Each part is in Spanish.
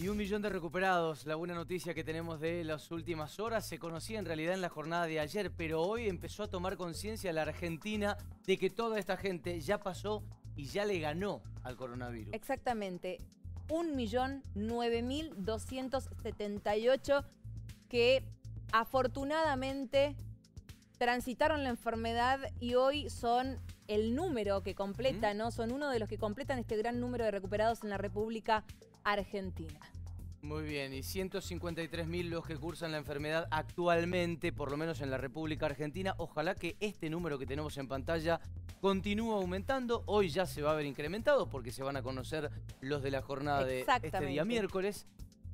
Y un millón de recuperados, la buena noticia que tenemos de las últimas horas, se conocía en realidad en la jornada de ayer, pero hoy empezó a tomar conciencia la Argentina de que toda esta gente ya pasó y ya le ganó al coronavirus. Exactamente, un millón nueve mil doscientos que afortunadamente transitaron la enfermedad y hoy son el número que completa, ¿no? Son uno de los que completan este gran número de recuperados en la República Argentina. Muy bien, y 153.000 los que cursan la enfermedad actualmente, por lo menos en la República Argentina. Ojalá que este número que tenemos en pantalla continúe aumentando. Hoy ya se va a ver incrementado porque se van a conocer los de la jornada de este día miércoles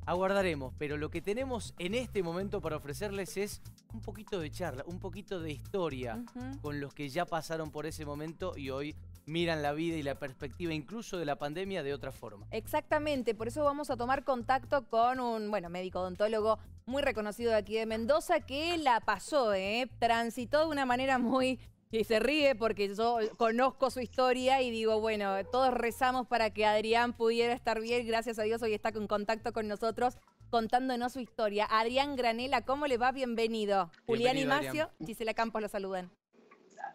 aguardaremos, pero lo que tenemos en este momento para ofrecerles es un poquito de charla, un poquito de historia con los que ya pasaron por ese momento y hoy miran la vida y la perspectiva incluso de la pandemia de otra forma. Exactamente, por eso vamos a tomar contacto con un, bueno, médico odontólogo muy reconocido de aquí de Mendoza que la pasó, ¿eh? transitó de una manera muy y se ríe porque yo conozco su historia y digo, bueno, todos rezamos para que Adrián pudiera estar bien. Gracias a Dios hoy está en contacto con nosotros contándonos su historia. Adrián Granela, ¿cómo le va? Bienvenido. Julián Julián Imacio, Gisela Campos, lo saludan.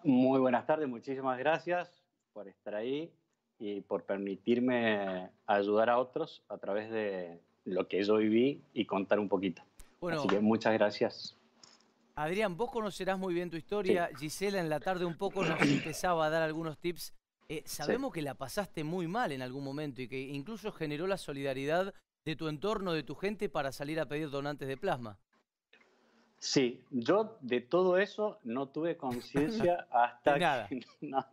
Muy buenas tardes, muchísimas gracias por estar ahí y por permitirme ayudar a otros a través de lo que yo viví y contar un poquito. Bueno, Así que muchas gracias. Adrián, vos conocerás muy bien tu historia. Gisela en la tarde un poco nos empezaba a dar algunos tips. Eh, sabemos que la pasaste muy mal en algún momento y que incluso generó la solidaridad de tu entorno, de tu gente, para salir a pedir donantes de plasma. Sí, yo de todo eso no tuve conciencia hasta de nada.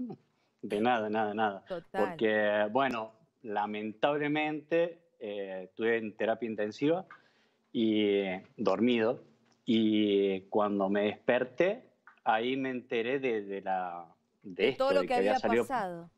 de nada, nada, nada. Porque, bueno, lamentablemente eh, estuve en terapia intensiva y dormido y cuando me desperté, ahí me enteré de, la, de esto, todo lo que, había, pasado.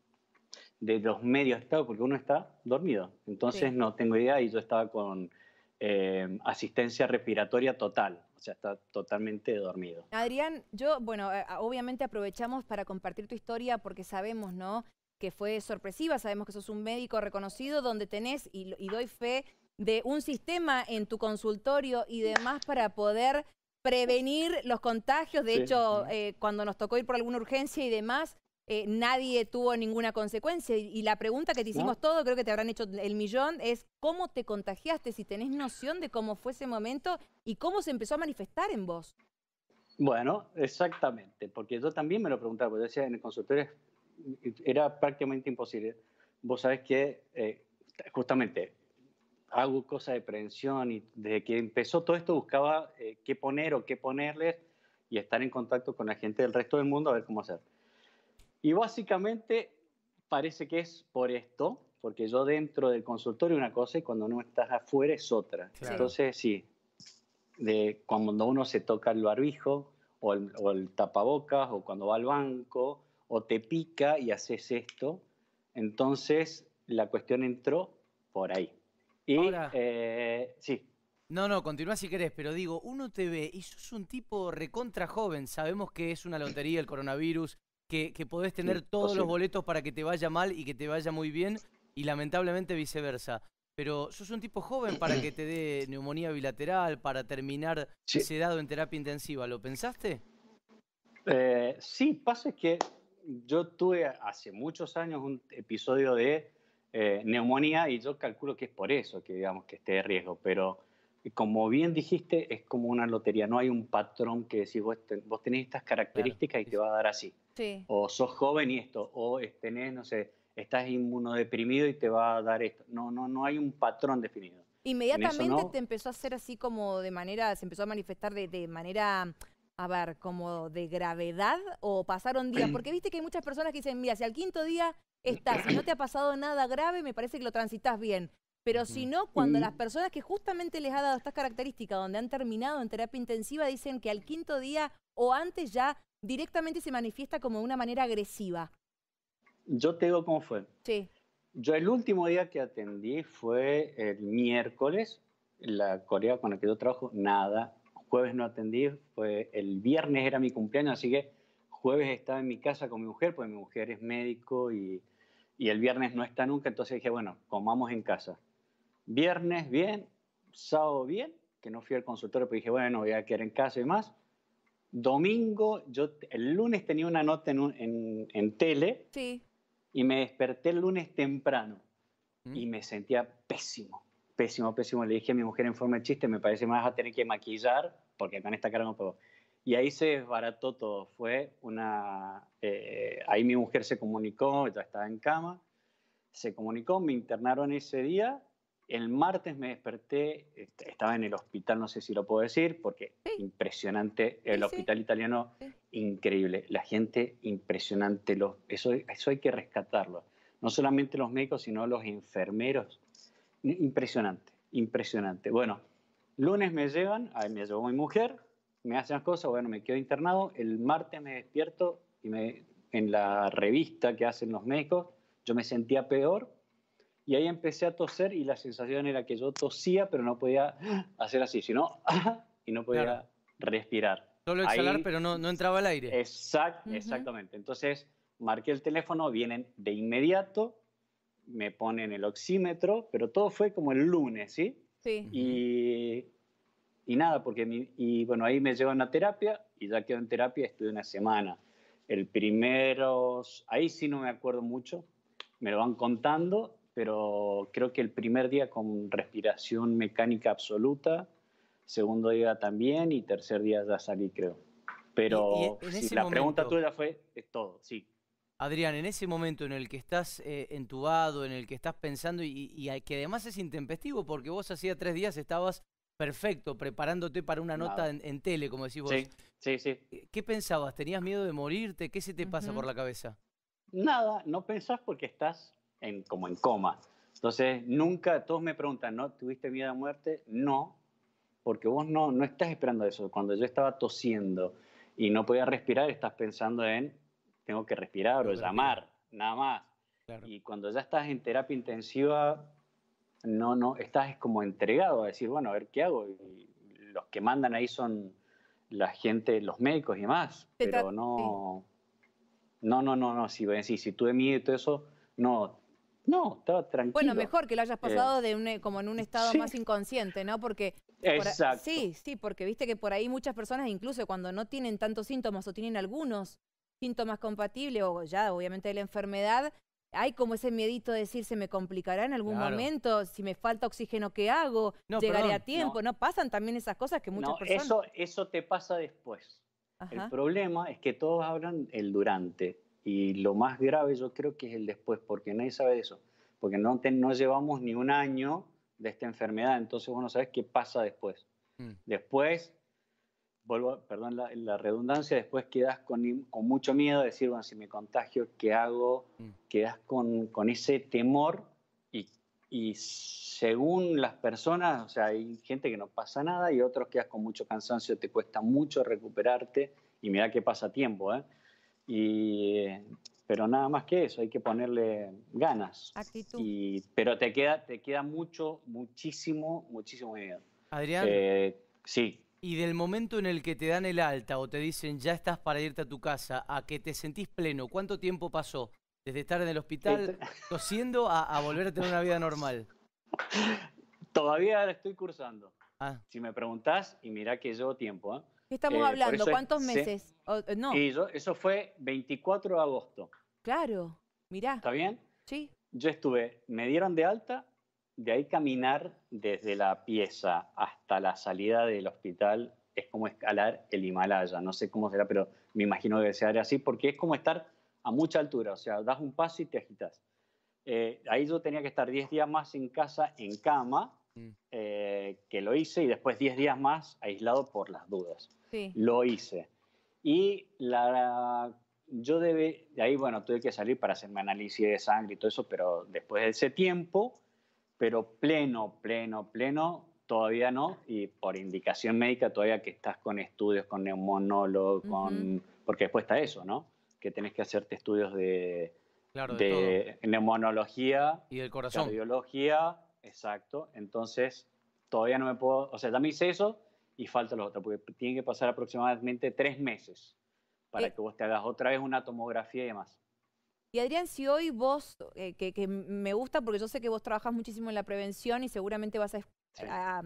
De los medios, estado, porque uno está dormido. Entonces no tengo idea y yo estaba con eh, asistencia respiratoria total. O sea, está totalmente dormido. Adrián, yo, bueno, eh, ah, obviamente aprovechamos para compartir tu historia porque sabemos, ¿no? que fue sorpresiva, sabemos que sos un médico reconocido, donde tenés, y doy fe, de un sistema en tu consultorio y demás para poder prevenir los contagios. De hecho, eh, cuando nos tocó ir por alguna urgencia y demás, eh, nadie tuvo ninguna consecuencia. Y, la pregunta que te hicimos todo, creo que te habrán hecho el millón, es cómo te contagiaste, si tenés noción de cómo fue ese momento y cómo se empezó a manifestar en vos. Bueno, exactamente, porque yo también me lo preguntaba, porque decía en el consultorio era prácticamente imposible. Vos sabés que eh, justamente hago cosas de prevención y desde que empezó todo esto buscaba eh, qué poner o qué ponerles y estar en contacto con la gente del resto del mundo a ver cómo hacer. Y básicamente parece que es por esto, porque yo dentro del consultorio una cosa y cuando no estás afuera es otra. Entonces sí, de cuando uno se toca el barbijo o el tapabocas o cuando va al banco o te pica y haces esto, entonces la cuestión entró por ahí. Y eh, sí. No, no, continúa si querés, pero digo, uno te ve y sos un tipo recontra joven. Sabemos que es una lotería el coronavirus, que, podés tener todos los boletos para que te vaya mal y que te vaya muy bien, y lamentablemente viceversa. Pero sos un tipo joven para que te dé neumonía bilateral, para terminar ese sedado en terapia intensiva. ¿Lo pensaste? Eh, sí, pasa que yo tuve hace muchos años un episodio de eh, neumonía y yo calculo que es por eso que digamos que esté de riesgo, pero eh, como bien dijiste, es como una lotería, no hay un patrón que decís, vos, tenés estas características y te va a dar así. O sos joven y esto, o tenés, no sé, estás inmunodeprimido y te va a dar esto. No, no, no hay un patrón definido. Inmediatamente te empezó a hacer así como de manera, se empezó a manifestar de, de manera a ver, como de gravedad o pasaron días? Porque viste que hay muchas personas que dicen, mira, si al quinto día estás, si no te ha pasado nada grave, me parece que lo transitas bien. Pero si no, cuando las personas que justamente les ha dado estas características, donde han terminado en terapia intensiva, dicen que al quinto día o antes ya directamente se manifiesta como una manera agresiva. Yo te digo cómo fue. Sí. Yo el último día que atendí fue el miércoles, la corea con la que yo trabajo, nada. Jueves no atendí, fue el viernes era mi cumpleaños, así que jueves estaba en mi casa con mi mujer, pues mi mujer es médico y, el viernes no está nunca, entonces dije, bueno, comamos en casa. Viernes bien, sábado bien, que no fui al consultorio, pero dije, bueno, voy a quedar en casa y más. Domingo, yo el lunes tenía una nota en, tele y me desperté el lunes temprano ¿Mm? y me sentía pésimo, pésimo, pésimo. Le dije a mi mujer en forma de chiste, me parece más a tener que maquillar porque con esta cara no puedo. Y ahí se desbarató todo. Fue una. Eh, ahí mi mujer se comunicó, ya estaba en cama, se comunicó, me internaron ese día. El martes me desperté, este, estaba en el hospital, no sé si lo puedo decir, porque impresionante, el hospital italiano, increíble, la gente impresionante, eso, eso hay que rescatarlo, no solamente los médicos, sino los enfermeros, impresionante, impresionante. Bueno, lunes me llevan, ahí me llevó mi mujer, me hacen las cosas, bueno, me quedo internado, el martes me despierto y me, en la revista que hacen los médicos, yo me sentía peor y ahí empecé a toser y la sensación era que yo tosía, pero no podía hacer así, sino y no podía respirar. Solo exhalar, pero no, entraba el aire. Exactamente. Entonces marqué el teléfono, vienen de inmediato, me ponen el oxímetro, pero todo fue como el lunes, ¿sí? Sí. Y y nada, porque y bueno, ahí me llevan a terapia y ya quedo en terapia, estuve una semana. El primero, ahí sí no me acuerdo mucho, me lo van contando, pero creo que el primer día con respiración mecánica absoluta, segundo día también y tercer día ya salí, creo. Pero la pregunta tuya fue, es todo, sí. Adrián, en ese momento en el que estás eh, entubado, en el que estás pensando y, y que además es intempestivo porque vos hacía tres días estabas perfecto, preparándote para una nota en, tele, como decís vos. Sí, sí, ¿Qué pensabas? ¿Tenías miedo de morirte? ¿Qué se te pasa por la cabeza? Nada, no pensás porque estás en, como en coma. Entonces, nunca, todos me preguntan, ¿no? ¿Tuviste miedo a muerte? No, porque vos no, no estás esperando eso. Cuando yo estaba tosiendo y no podía respirar, estás pensando en, tengo que respirar o llamar, nada más. Y cuando ya estás en terapia intensiva, no, no, estás como entregado a decir, bueno, a ver qué hago. Y los que mandan ahí son la gente, los médicos y demás, pero no, no, no, no, no, si, si, si tuve miedo y todo eso, no, no, estaba tranquilo. Bueno, mejor que lo hayas pasado eh, de eh, como en un estado más inconsciente, ¿no? Porque Exacto. sí, sí, porque viste que por ahí muchas personas, incluso cuando no tienen tantos síntomas o tienen algunos síntomas compatibles o ya obviamente de la enfermedad, hay como ese miedito de decir, se me complicará en algún momento, si me falta oxígeno, ¿qué hago? No, ¿Llegaré a tiempo? No. Pasan también esas cosas que muchas personas... Eso, eso te pasa después. El problema es que todos hablan el durante y lo más grave yo creo que es el después, porque nadie sabe eso, porque no, no llevamos ni un año de esta enfermedad, entonces uno no sabes qué pasa después. Mm. Después perdón la, redundancia, después quedas con, con, mucho miedo de decir, bueno, si me contagio, ¿qué hago? Mm. Quedas con, con, ese temor y, y, según las personas, o sea, hay gente que no pasa nada y otros quedas con mucho cansancio, te cuesta mucho recuperarte y mira qué pasa tiempo, ¿eh? Y, pero nada más que eso, hay que ponerle ganas. Actitud. Y, pero te queda, te queda mucho, muchísimo, muchísimo miedo. Adrián. Eh, sí. Y del momento en el que te dan el alta o te dicen ya estás para irte a tu casa, a que te sentís pleno, ¿cuánto tiempo pasó? Desde estar en el hospital tosiendo a, a volver a tener una vida normal. Todavía la estoy cursando. Ah. Si me preguntás, y mirá que llevo tiempo. ¿eh? estamos eh, hablando? ¿Cuántos meses? Eh, no. eso fue 24 de agosto. Claro, mirá. ¿Está bien? Sí. Yo estuve, me dieron de alta de ahí caminar desde la pieza hasta la salida del hospital es como escalar el Himalaya. No sé cómo será, pero me imagino que será así, porque es como estar a mucha altura. O sea, das un paso y te agitas. Eh, ahí yo tenía que estar 10 días más en casa, en cama, mm. eh, que lo hice, y después 10 días más aislado por las dudas. Lo hice. Y yo debe, de ahí, bueno, tuve que salir para hacerme análisis de sangre y todo eso, pero después de ese tiempo pero pleno, pleno, pleno, todavía no, y por indicación médica todavía que estás con estudios, con neumonólogo, con, porque después está eso, ¿no? Que tenés que hacerte estudios de, de, neumonología. Y del corazón. Cardiología, exacto. Entonces, todavía no me puedo, o sea, ya me hice eso y falta lo otro, porque tiene que pasar aproximadamente tres meses para que vos te hagas otra vez una tomografía y demás. Y Adrián, si hoy vos, eh, que, me gusta porque yo sé que vos trabajas muchísimo en la prevención y seguramente vas mm, a,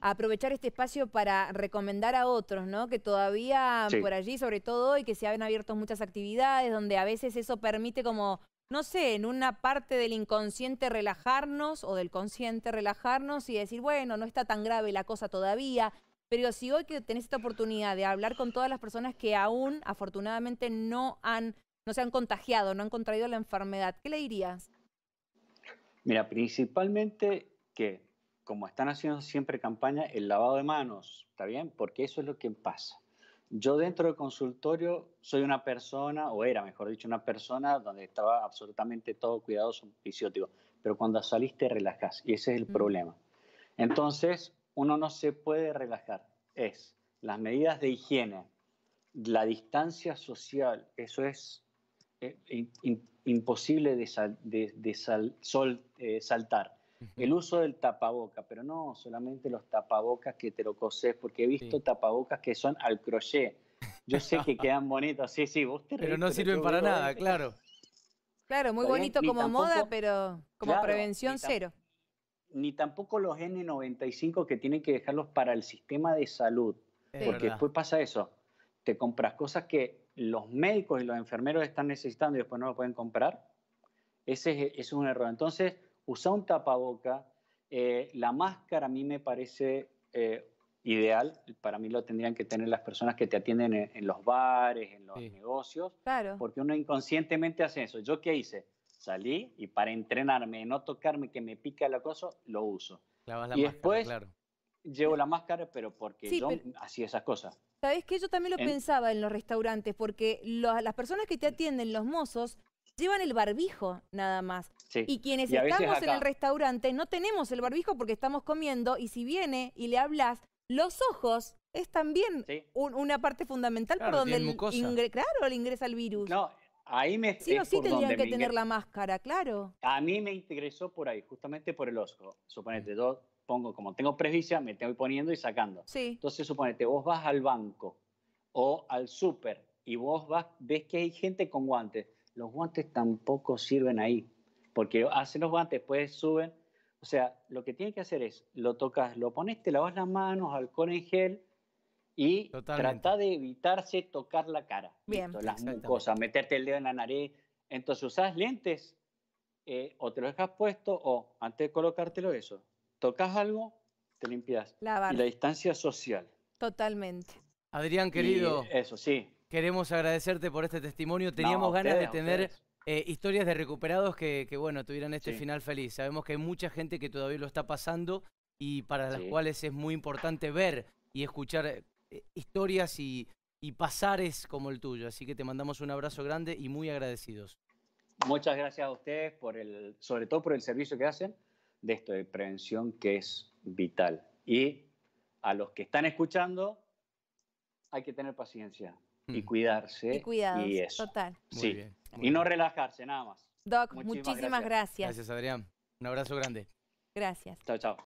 aprovechar este espacio para recomendar a otros, ¿no? Que todavía por allí, sobre todo hoy, que se han abierto muchas actividades donde a veces eso permite como, no sé, en una parte del inconsciente relajarnos o del consciente relajarnos y decir, bueno, no está tan grave la cosa todavía. Pero si hoy que tenés esta oportunidad de hablar con todas las personas que aún afortunadamente no han no se han contagiado, no han contraído la enfermedad, ¿qué le dirías? Mira, principalmente que, como están haciendo siempre campaña, el lavado de manos, ¿está bien? Porque eso es lo que pasa. Yo dentro del consultorio soy una persona, o era mejor dicho, una persona donde estaba absolutamente todo cuidadoso, fisiótico, pero cuando saliste relajas y ese es el problema. Entonces, uno no se puede relajar. Es las medidas de higiene, la distancia social, eso es eh, imposible de, eh, saltar. El uso del tapaboca, pero no solamente los tapabocas que te lo cosés, porque he visto tapabocas que son al crochet. Yo sé que quedan bonitos, sí, sí, vos te Pero no sirven para nada, claro. Claro, muy bonito como moda, pero como prevención cero. Ni tampoco los N95 que tienen que dejarlos para el sistema de salud, porque después pasa eso. Te compras cosas que los médicos y los enfermeros están necesitando y después no lo pueden comprar, ese es, un error. Entonces, usar un tapaboca. Eh, la máscara a mí me parece eh, ideal. Para mí lo tendrían que tener las personas que te atienden en, los bares, en los negocios. Claro. Porque uno inconscientemente hace eso. ¿Yo qué hice? Salí y para entrenarme, no tocarme, que me pica el acoso, lo uso. y después, claro llevo la máscara, pero porque yo hacía esas cosas. Sabes que yo también lo pensaba en los restaurantes, porque las personas que te atienden, los mozos, llevan el barbijo nada más. Y quienes estamos en el restaurante no tenemos el barbijo porque estamos comiendo y si viene y le hablas, los ojos es también una parte fundamental por donde el claro, le ingresa el virus. No, ahí me Sí o sí tendrían que tener la máscara, claro. A mí me ingresó por ahí, justamente por el ojo. Suponete, dos como tengo presbicia, me estoy poniendo y sacando. Entonces, suponete, vos vas al banco o al súper y vos vas, ves que hay gente con guantes. Los guantes tampoco sirven ahí, porque hacen los guantes, después suben. O sea, lo que tiene que hacer es, lo tocas, lo pones, te lavas las manos, alcohol en gel, y trata de evitarse tocar la cara. Bien. las mucosas, meterte el dedo en la nariz. Entonces usás lentes eh, o te los dejas puesto o antes de colocártelo eso, tocas algo, te limpias. Y la distancia social. Totalmente. Adrián, querido. eso, sí. Queremos agradecerte por este testimonio. Teníamos ganas de tener eh, historias de recuperados que, bueno, tuvieran este final feliz. Sabemos que hay mucha gente que todavía lo está pasando y para las cuales es muy importante ver y escuchar eh, historias y, y pasares como el tuyo. Así que te mandamos un abrazo grande y muy agradecidos. Muchas gracias a ustedes por el, sobre todo por el servicio que hacen de esto de prevención que es vital. Y a los que están escuchando, hay que tener paciencia y mm. cuidarse. Y cuidado y eso. total. Sí. y no relajarse, nada más. Doc, muchísimas, gracias. gracias. Gracias, Adrián. Un abrazo grande. Gracias. Chao, chao.